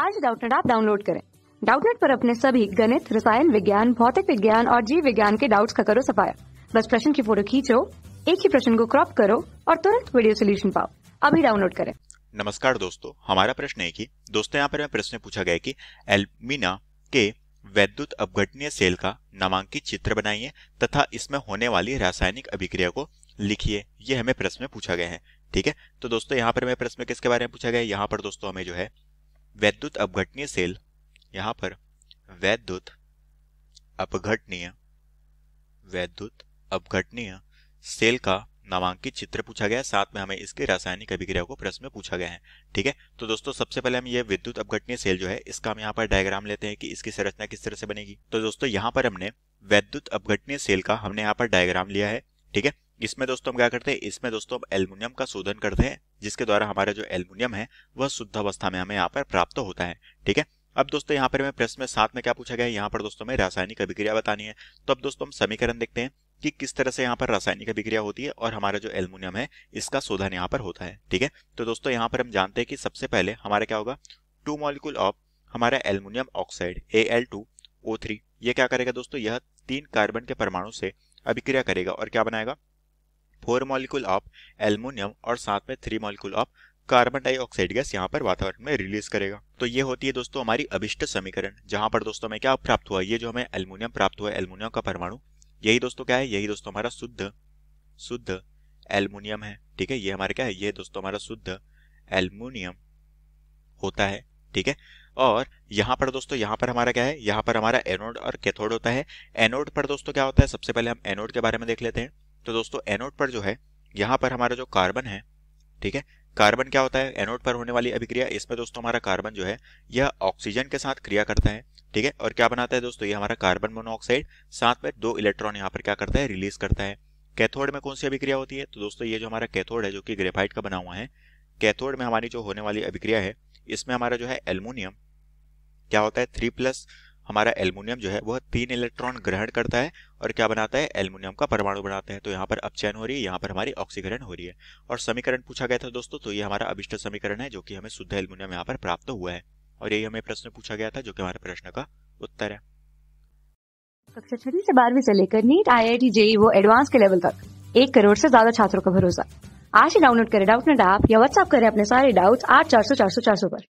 आज डाउटनेट आप डाउनलोड करें डाउटनेट पर अपने सभी गणित रसायन विज्ञान भौतिक विज्ञान और जीव विज्ञान के डाउट्स का करो सफाया बस प्रश्न की फोटो खींचो एक ही प्रश्न को क्रॉप करो और तुरंत वीडियो सोल्यूशन पाओ अभी डाउनलोड करें नमस्कार दोस्तों हमारा प्रश्न है ही दोस्तों यहाँ पर प्रश्न पूछा गया की एलमिना के वैद्युत अपघटनीय सेल का नामांकित चित्र बनाइए तथा इसमें होने वाली रासायनिक अभिक्रिया को लिखिए ये हमें प्रश्न में पूछा गया है ठीक है तो दोस्तों यहाँ पर हमें प्रश्न किसके बारे में पूछा गया है यहाँ पर दोस्तों हमें जो है वैद्युत अपघटनीय सेल यहाँ पर वैद्युत अपघटनीय वैद्युत अपघटनीय सेल का नामांकित चित्र पूछा गया साथ में हमें इसके रासायनिक अभिक्रिया को प्रश्न में पूछा गया है ठीक है तो दोस्तों सबसे पहले हम ये विद्युत अपघटनीय सेल जो है इसका हम यहाँ पर डायग्राम लेते हैं कि इसकी संरचना किस तरह से बनेगी तो दोस्तों यहाँ पर हमने वैद्युत अपघटनीय सेल का हमने यहाँ पर डायग्राम लिया है ठीक है इसमें दोस्तों हम क्या करते हैं इसमें दोस्तों हम एल्यूमिनियम का शोधन करते हैं जिसके द्वारा हमारा जो एल्यूमिनियम है वह शुद्ध अवस्था में हमें यहाँ पर प्राप्त होता है ठीक है अब दोस्तों यहाँ पर हमें प्रश्न में साथ में क्या पूछा गया है यहाँ पर दोस्तों में रासायनिक अभिक्रिया बतानी है तो अब दोस्तों हम समीकरण देखते हैं कि किस तरह से यहाँ पर रासायनिक अभिक्रिया होती है और हमारा जो एल्यूमिनियम है इसका शोधन यहाँ पर होता है ठीक है तो दोस्तों यहाँ पर हम जानते हैं कि सबसे पहले हमारा क्या होगा टू मॉलिक्यूल ऑफ हमारा aluminium oxide A L two O three ये क्या करेगा दोस्तों यह तीन कार्बन के परमाणु से अभिक्रिया करेगा और क्या बनाएगा फोर मॉलिक्यूल ऑफ एल्यूमिनियम और साथ में three molecule of carbon dioxide gas यहाँ पर वातावरण में रिलीज करेगा तो ये होती है दोस्तों हमारी अभिष्ट समीकरण जहां पर दोस्तों में क्या प्राप्त हुआ ये जो हमें एल्यूमिनियम प्राप्त हुआ एल्यूमिनियम का परमाणु यही दोस्तों क्या है यही दोस्तों हमारा शुद्ध शुद्ध एल्यूमिनियम है ठीक है ये हमारा क्या है ये दोस्तों हमारा शुद्ध एल्यूमिनियम होता है ठीक है और यहाँ पर दोस्तों यहाँ पर हमारा क्या है यहाँ पर हमारा एनोड और कैथोड होता है एनोड पर दोस्तों क्या होता है सबसे पहले हम एनोड के बारे में देख लेते हैं तो दोस्तों एनोड पर जो है यहाँ पर हमारा जो कार्बन है ठीक है कार्बन क्या होता है एनोड पर होने वाली अभिक्रिया इसमें दोस्तों हमारा कार्बन जो है यह ऑक्सीजन के साथ क्रिया करता है ठीक है और क्या बनाता है दोस्तों ये हमारा कार्बन मोनोऑक्साइड साथ में दो इलेक्ट्रॉन यहाँ पर क्या करता है रिलीज करता है कैथोड में कौन सी अभिक्रिया होती है तो दोस्तों ये जो हमारा कैथोड है जो कि ग्रेफाइट का बना हुआ है कैथोड में हमारी जो होने वाली अभिक्रिया है इसमें हमारा जो है एल्यूमिनियम क्या होता है थ्री प्लस हमारा एल्युमिनियम जो है वह तीन इलेक्ट्रॉन ग्रहण करता है और क्या बनाता है एल्युमिनियम का परमाणु बनाता है तो यहाँ पर अपचयन हो रही है यहाँ पर हमारी ऑक्सीकरण हो रही है और समीकरण पूछा गया था दोस्तों तो ये हमारा अभिष्ट समीकरण है जो कि हमें शुद्ध एल्युमिनियम यहाँ पर प्राप्त हुआ है और यही हमें प्रश्न पूछा गया था जो कि हमारे प्रश्न का उत्तर है कक्षा छठी से बारहवीं से लेकर NEET I I T JEE वो एडवांस के लेवल तक एक करोड़ से ज्यादा छात्रों का भरोसा आज ही डाउनलोड करें डाउट नेट ऐप या व्हाट्सअप करें अपने सारे डाउट्स आठ चार सौ चार सौ चार सौ पर